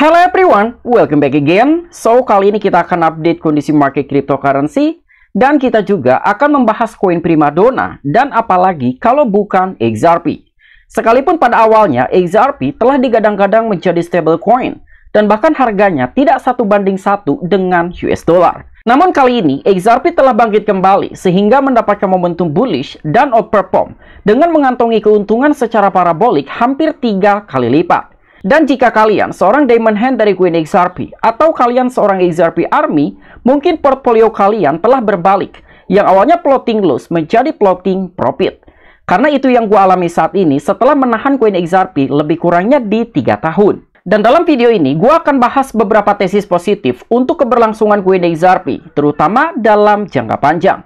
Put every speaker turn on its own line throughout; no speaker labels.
Hello everyone, welcome back again. So, kali ini kita akan update kondisi market cryptocurrency dan kita juga akan membahas koin primadona dan apalagi kalau bukan XRP. Sekalipun pada awalnya XRP telah digadang-gadang menjadi stable coin dan bahkan harganya tidak satu banding satu dengan US dollar. Namun kali ini XRP telah bangkit kembali sehingga mendapatkan momentum bullish dan outperform dengan mengantongi keuntungan secara parabolik hampir tiga kali lipat. Dan jika kalian seorang Diamond Hand dari Queen XRP atau kalian seorang XRP Army, mungkin portfolio kalian telah berbalik, yang awalnya plotting loss menjadi plotting profit. Karena itu yang gue alami saat ini setelah menahan Queen XRP lebih kurangnya di 3 tahun. Dan dalam video ini, gue akan bahas beberapa tesis positif untuk keberlangsungan Queen XRP, terutama dalam jangka panjang.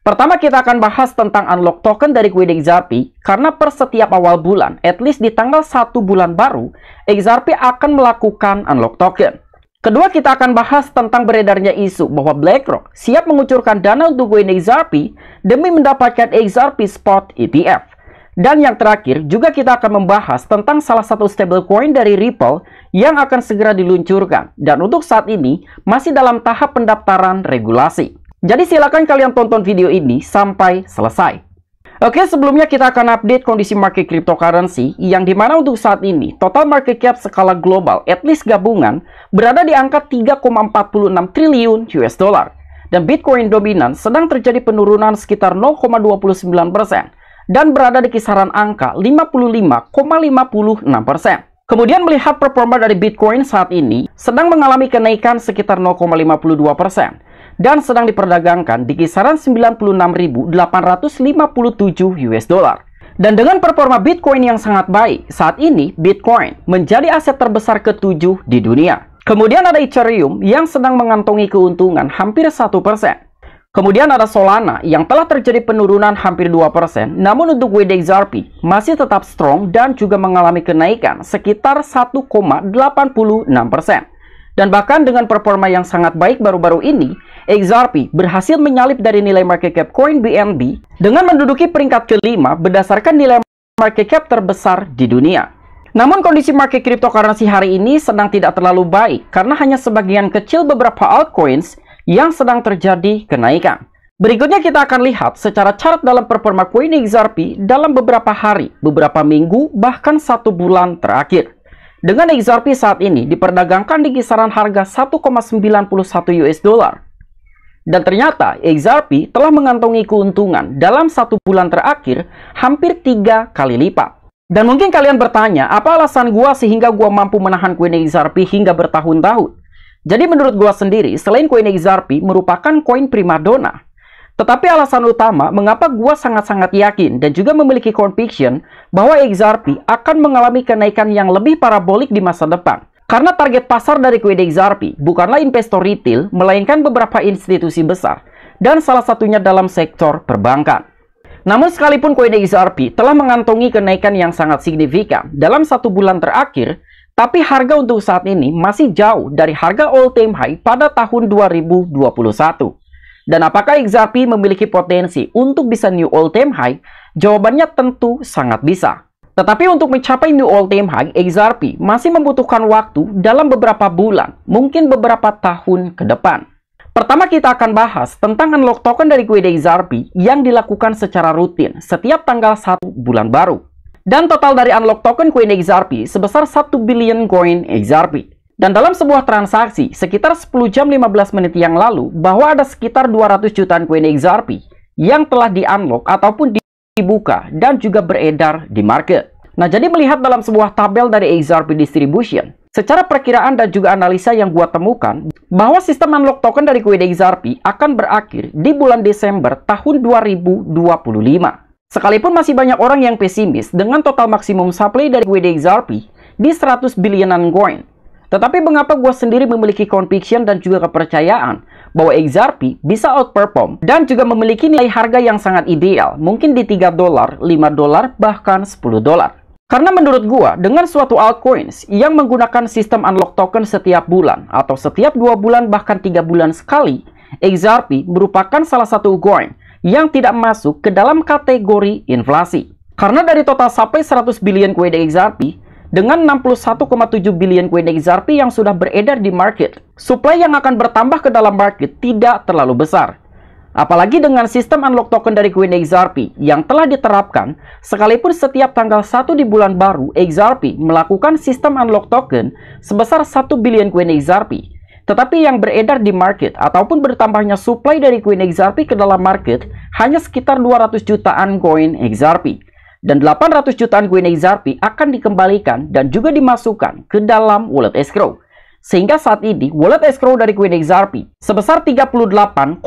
Pertama kita akan bahas tentang unlock token dari Queen XRP karena per setiap awal bulan, at least di tanggal 1 bulan baru, XRP akan melakukan unlock token. Kedua kita akan bahas tentang beredarnya isu bahwa BlackRock siap mengucurkan dana untuk Queen XRP demi mendapatkan XRP Spot ETF. Dan yang terakhir juga kita akan membahas tentang salah satu stablecoin dari Ripple yang akan segera diluncurkan dan untuk saat ini masih dalam tahap pendaftaran regulasi. Jadi silakan kalian tonton video ini sampai selesai. Oke, sebelumnya kita akan update kondisi market cryptocurrency yang dimana untuk saat ini total market cap skala global, at least gabungan, berada di angka 3,46 triliun US dollar. Dan Bitcoin dominan sedang terjadi penurunan sekitar 0,29 persen dan berada di kisaran angka 55,56 persen. Kemudian melihat performa dari Bitcoin saat ini sedang mengalami kenaikan sekitar 0,52 persen dan sedang diperdagangkan di kisaran 96.857 US dollar. Dan dengan performa Bitcoin yang sangat baik, saat ini Bitcoin menjadi aset terbesar ketujuh di dunia. Kemudian ada Ethereum yang sedang mengantongi keuntungan hampir satu persen. Kemudian ada Solana yang telah terjadi penurunan hampir 2%, namun untuk WDXRP masih tetap strong dan juga mengalami kenaikan sekitar 1,86%. Dan bahkan dengan performa yang sangat baik baru-baru ini, XRP berhasil menyalip dari nilai market cap Coin BNB dengan menduduki peringkat kelima berdasarkan nilai market cap terbesar di dunia. Namun kondisi market cryptocurrency hari ini sedang tidak terlalu baik karena hanya sebagian kecil beberapa altcoins yang sedang terjadi kenaikan. Berikutnya kita akan lihat secara chart dalam performa Coin XRP dalam beberapa hari, beberapa minggu, bahkan satu bulan terakhir. Dengan XRP saat ini diperdagangkan di kisaran harga 1,91 US dollar dan ternyata XRP telah mengantongi keuntungan dalam satu bulan terakhir hampir tiga kali lipat. Dan mungkin kalian bertanya, apa alasan gua sehingga gua mampu menahan koin XRP hingga bertahun-tahun? Jadi menurut gua sendiri, selain koin XRP merupakan koin primadona. Tetapi alasan utama mengapa gua sangat-sangat yakin dan juga memiliki conviction bahwa XRP akan mengalami kenaikan yang lebih parabolik di masa depan. Karena target pasar dari kue XRP bukanlah investor retail, melainkan beberapa institusi besar, dan salah satunya dalam sektor perbankan. Namun sekalipun kue XRP telah mengantongi kenaikan yang sangat signifikan dalam satu bulan terakhir, tapi harga untuk saat ini masih jauh dari harga all-time high pada tahun 2021. Dan apakah XRP memiliki potensi untuk bisa new all-time high? Jawabannya tentu sangat bisa. Tetapi untuk mencapai new all-time high, XRP masih membutuhkan waktu dalam beberapa bulan, mungkin beberapa tahun ke depan. Pertama kita akan bahas tentang unlock token dari Guide XRP yang dilakukan secara rutin setiap tanggal 1 bulan baru. Dan total dari unlock token Coin XRP sebesar 1 billion coin XRP. Dan dalam sebuah transaksi sekitar 10 jam 15 menit yang lalu bahwa ada sekitar 200 jutaan Coin XRP yang telah di-unlock ataupun di dibuka dan juga beredar di market. Nah, jadi melihat dalam sebuah tabel dari XRP Distribution, secara perkiraan dan juga analisa yang gua temukan, bahwa sistem unlock token dari kuid XRP akan berakhir di bulan Desember tahun 2025. Sekalipun masih banyak orang yang pesimis dengan total maksimum supply dari kuid XRP di 100 bilionan coin. Tetapi mengapa gua sendiri memiliki conviction dan juga kepercayaan bahwa XRP bisa outperform dan juga memiliki nilai harga yang sangat ideal, mungkin di 3 dolar, 5 dolar, bahkan 10 dolar. Karena menurut gua, dengan suatu altcoins yang menggunakan sistem unlock token setiap bulan atau setiap dua bulan bahkan tiga bulan sekali, XRP merupakan salah satu coin yang tidak masuk ke dalam kategori inflasi. Karena dari total sampai 100 billion koin XRP, dengan 61,7 billion koin XRP yang sudah beredar di market, supply yang akan bertambah ke dalam market tidak terlalu besar. Apalagi dengan sistem unlock token dari Queen XRP yang telah diterapkan, sekalipun setiap tanggal 1 di bulan baru, XRP melakukan sistem unlock token sebesar 1 billion Queen XRP. Tetapi yang beredar di market ataupun bertambahnya supply dari Queen XRP ke dalam market hanya sekitar 200 jutaan koin XRP. Dan 800 jutaan Queen XRP akan dikembalikan dan juga dimasukkan ke dalam wallet escrow sehingga saat ini wallet escrow dari koin XRP sebesar 38,2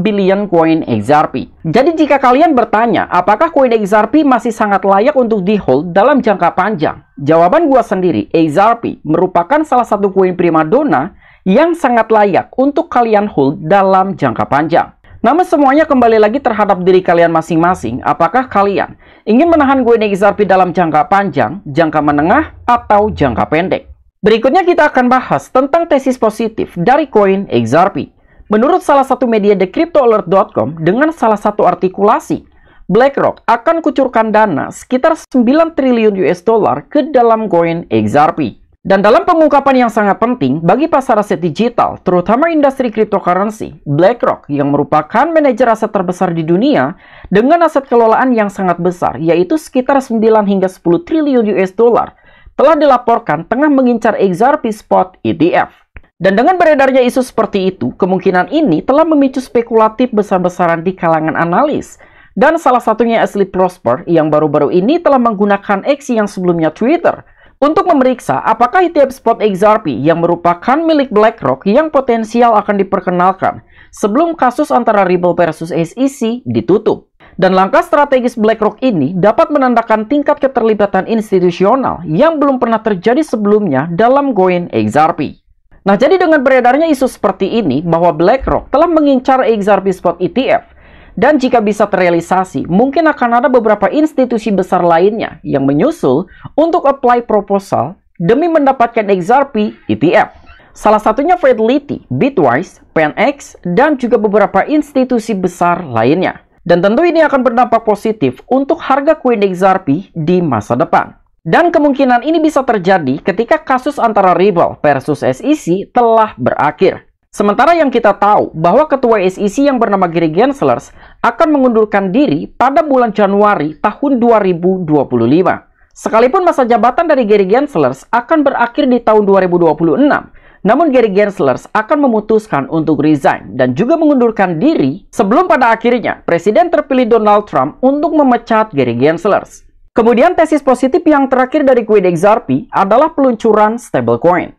billion koin XRP. Jadi jika kalian bertanya apakah koin XRP masih sangat layak untuk di hold dalam jangka panjang, jawaban gua sendiri XRP merupakan salah satu koin primadona yang sangat layak untuk kalian hold dalam jangka panjang. Namun semuanya kembali lagi terhadap diri kalian masing-masing. Apakah kalian ingin menahan koin XRP dalam jangka panjang, jangka menengah, atau jangka pendek? Berikutnya kita akan bahas tentang tesis positif dari koin XRP. Menurut salah satu media thecryptoalert.com, dengan salah satu artikulasi, BlackRock akan kucurkan dana sekitar 9 triliun US dollar ke dalam koin XRP. Dan dalam pengungkapan yang sangat penting bagi pasar aset digital, terutama industri cryptocurrency, BlackRock yang merupakan manajer aset terbesar di dunia dengan aset kelolaan yang sangat besar, yaitu sekitar 9 hingga 10 triliun US dollar, telah dilaporkan tengah mengincar XRP spot ETF. Dan dengan beredarnya isu seperti itu, kemungkinan ini telah memicu spekulatif besar-besaran di kalangan analis. Dan salah satunya Ashley Prosper yang baru-baru ini telah menggunakan X yang sebelumnya Twitter untuk memeriksa apakah ETF spot XRP yang merupakan milik BlackRock yang potensial akan diperkenalkan sebelum kasus antara Ripple versus SEC ditutup. Dan langkah strategis BlackRock ini dapat menandakan tingkat keterlibatan institusional yang belum pernah terjadi sebelumnya dalam Goin XRP. Nah, jadi dengan beredarnya isu seperti ini bahwa BlackRock telah mengincar XRP spot ETF dan jika bisa terrealisasi, mungkin akan ada beberapa institusi besar lainnya yang menyusul untuk apply proposal demi mendapatkan XRP ETF. Salah satunya Fidelity, Bitwise, PNX, dan juga beberapa institusi besar lainnya. Dan tentu ini akan berdampak positif untuk harga koin XRP di masa depan. Dan kemungkinan ini bisa terjadi ketika kasus antara rival versus SEC telah berakhir. Sementara yang kita tahu bahwa ketua SEC yang bernama Gary Gensler akan mengundurkan diri pada bulan Januari tahun 2025. Sekalipun masa jabatan dari Gary Gensler akan berakhir di tahun 2026, namun Gary Gensler akan memutuskan untuk resign dan juga mengundurkan diri sebelum pada akhirnya Presiden terpilih Donald Trump untuk memecat Gary Gensler. Kemudian tesis positif yang terakhir dari Quidex Zarpi adalah peluncuran stablecoin.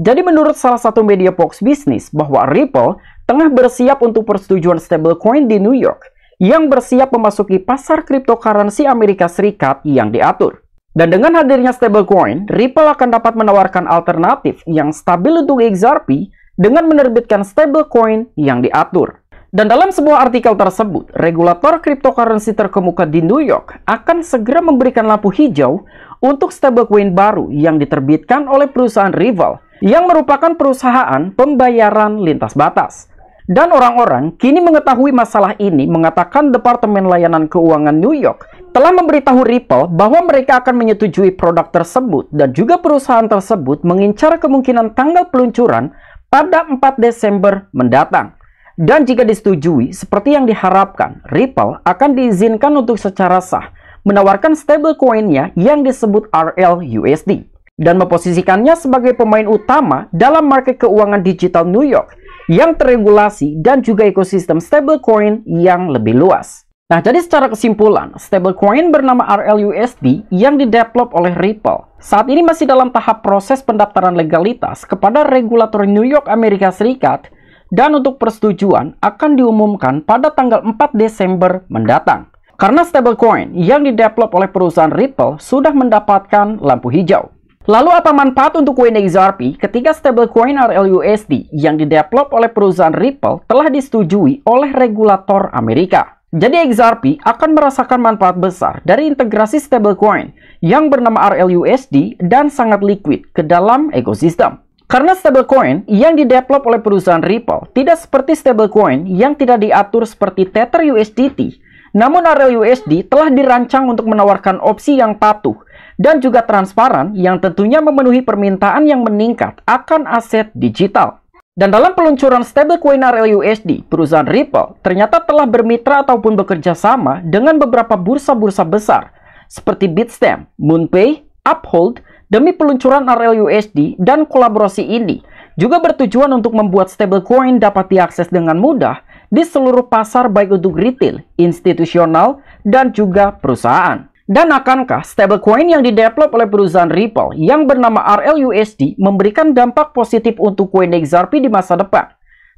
Jadi menurut salah satu media Fox Business bahwa Ripple tengah bersiap untuk persetujuan stablecoin di New York yang bersiap memasuki pasar cryptocurrency Amerika Serikat yang diatur. Dan dengan hadirnya stablecoin, Ripple akan dapat menawarkan alternatif yang stabil untuk XRP dengan menerbitkan stablecoin yang diatur. Dan dalam sebuah artikel tersebut, regulator cryptocurrency terkemuka di New York akan segera memberikan lampu hijau untuk stablecoin baru yang diterbitkan oleh perusahaan rival yang merupakan perusahaan pembayaran lintas batas. Dan orang-orang kini mengetahui masalah ini mengatakan Departemen Layanan Keuangan New York telah memberitahu Ripple bahwa mereka akan menyetujui produk tersebut dan juga perusahaan tersebut mengincar kemungkinan tanggal peluncuran pada 4 Desember mendatang. Dan jika disetujui, seperti yang diharapkan, Ripple akan diizinkan untuk secara sah menawarkan stablecoin-nya yang disebut RLUSD dan memposisikannya sebagai pemain utama dalam market keuangan digital New York yang terregulasi dan juga ekosistem stablecoin yang lebih luas. Nah, jadi secara kesimpulan, stablecoin bernama RLUSD yang didevelop oleh Ripple saat ini masih dalam tahap proses pendaftaran legalitas kepada regulator New York Amerika Serikat dan untuk persetujuan akan diumumkan pada tanggal 4 Desember mendatang. Karena stablecoin yang didevelop oleh perusahaan Ripple sudah mendapatkan lampu hijau. Lalu apa manfaat untuk koin XRP ketika stablecoin RLUSD yang didevelop oleh perusahaan Ripple telah disetujui oleh regulator Amerika? Jadi XRP akan merasakan manfaat besar dari integrasi stablecoin yang bernama RLUSD dan sangat liquid ke dalam ekosistem. Karena stablecoin yang didevelop oleh perusahaan Ripple tidak seperti stablecoin yang tidak diatur seperti Tether USDT, namun RLUSD telah dirancang untuk menawarkan opsi yang patuh dan juga transparan yang tentunya memenuhi permintaan yang meningkat akan aset digital. Dan dalam peluncuran stablecoin RLUSD, perusahaan Ripple ternyata telah bermitra ataupun bekerja sama dengan beberapa bursa-bursa besar seperti Bitstamp, MoonPay, Uphold demi peluncuran RLUSD dan kolaborasi ini juga bertujuan untuk membuat stablecoin dapat diakses dengan mudah di seluruh pasar baik untuk retail, institusional, dan juga perusahaan. Dan akankah stablecoin yang didevelop oleh perusahaan Ripple yang bernama RLUSD memberikan dampak positif untuk koin XRP di masa depan?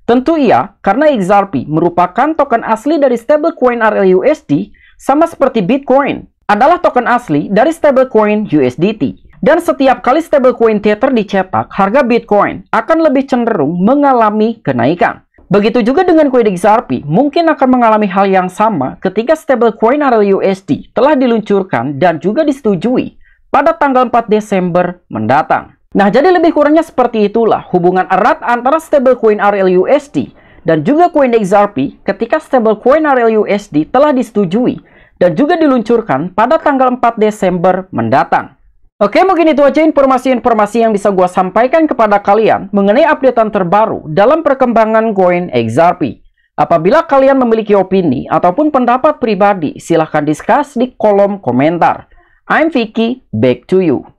Tentu iya, karena XRP merupakan token asli dari stablecoin RLUSD sama seperti Bitcoin adalah token asli dari stablecoin USDT. Dan setiap kali stablecoin Tether dicetak, harga Bitcoin akan lebih cenderung mengalami kenaikan. Begitu juga dengan kue XRP, mungkin akan mengalami hal yang sama ketika stablecoin RLUSD telah diluncurkan dan juga disetujui pada tanggal 4 Desember mendatang. Nah, jadi lebih kurangnya seperti itulah hubungan erat antara stablecoin RLUSD dan juga koin XRP ketika stablecoin RLUSD telah disetujui dan juga diluncurkan pada tanggal 4 Desember mendatang. Oke, mungkin itu aja informasi-informasi yang bisa gue sampaikan kepada kalian mengenai updatean terbaru dalam perkembangan koin XRP. Apabila kalian memiliki opini ataupun pendapat pribadi, silahkan discuss di kolom komentar. I'm Vicky, back to you.